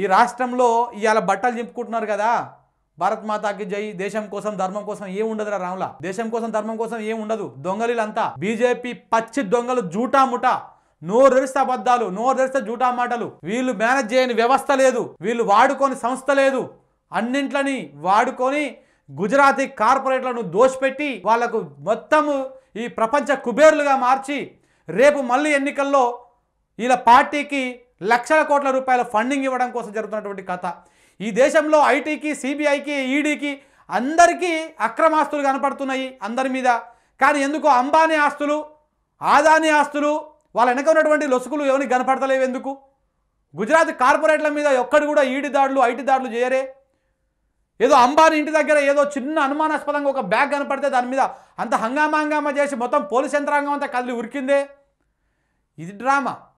ఈ రాష్ట్రంలో ఇవాళ బట్టలు చింపుకుంటున్నారు కదా భారత్ మాతాకి జై దేశం కోసం ధర్మం కోసం ఏం ఉండదురా రాములా దేశం కోసం ధర్మం కోసం ఏం ఉండదు దొంగలీలంతా బీజేపీ పచ్చి దొంగలు నోరు నోరెరిస్తే అబద్ధాలు నోరెరిస్తే జూటా మాటలు వీళ్ళు మేనేజ్ చేయని వ్యవస్థ లేదు వీళ్ళు వాడుకొని సంస్థ లేదు అన్నింట్లని వాడుకొని గుజరాతీ కార్పొరేట్లను దోషపెట్టి వాళ్లకు మొత్తము ఈ ప్రపంచ కుబేర్లుగా మార్చి రేపు మళ్ళీ ఎన్నికల్లో వీళ్ళ పార్టీకి లక్షల కోట్ల రూపాయల ఫండింగ్ ఇవ్వడం కోసం జరుగుతున్నటువంటి కథ ఈ దేశంలో ఐటీకి సిబిఐకి ఈడీకి అందరికీ అక్రమాస్తులు కనపడుతున్నాయి అందరి మీద కానీ ఎందుకో అంబానీ ఆస్తులు ఆదాని ఆస్తులు వాళ్ళ వెనక ఉన్నటువంటి లొసుకులు ఎవరికి కనపడతలేవు ఎందుకు గుజరాత్ కార్పొరేట్ల మీద ఒక్కడు కూడా ఈడి దాడులు ఐటీ దాడులు చేయరే ఏదో అంబానీ ఇంటి దగ్గర ఏదో చిన్న అనుమానాస్పదంగా ఒక బ్యాగ్ కనపడితే దాని మీద అంత హంగామా హంగామా చేసి మొత్తం పోలీస్ యంత్రాంగం అంతా కదిలి ఉరికిందే ఇది డ్రామా